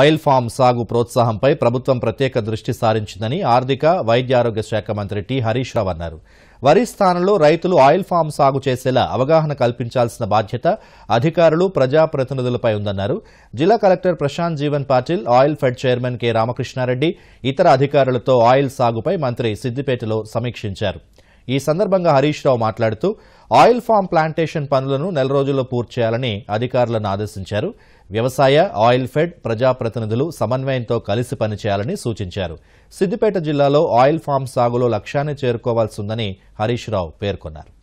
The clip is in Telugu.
ఆయిల్ ఫామ్ సాగు ప్రోత్సాహంపై ప్రభుత్వం ప్రత్యేక దృష్టి సారించిందని ఆర్థిక వైద్యారోగ్య శాఖ మంత్రి టి హరీష్ రావు అన్నారు వరి స్థానంలో రైతులు ఆయిల్ ఫామ్ సాగు చేసేలా అవగాహన కల్పించాల్సిన బాధ్యత అధికారులు ప్రజాప్రతినిధులపై ఉందన్నారు జిల్లా collector Prashant Jeevan Patil oil fed chairman K Ramakrishna Reddy ఇతర అధికారులతో ఆయిల్ సాగుపై మంత్రి సిద్దిపేటలో సమీక్షించారు ఈ సందర్భంగా హరీష్ రావు మాట్లాడుతూ ఆయిల్ ఫామ్ ప్లాంటేషన్ పనులను నెల రోజుల్లో పూర్తి చేయాలని అధికారులను ఆదేశించారు వ్యవసాయ ఆయిల్ ఫెడ్ ప్రజాప్రతినిధులు సమన్వయంతో కలిసి పనిచేయాలని సూచించారు సిద్దిపేట జిల్లాలో ఆయిల్ ఫామ్ సాగులో లక్ష్యాన్ని చేరుకోవాల్సి ఉందని హరీష్ రావు పేర్కొన్నారు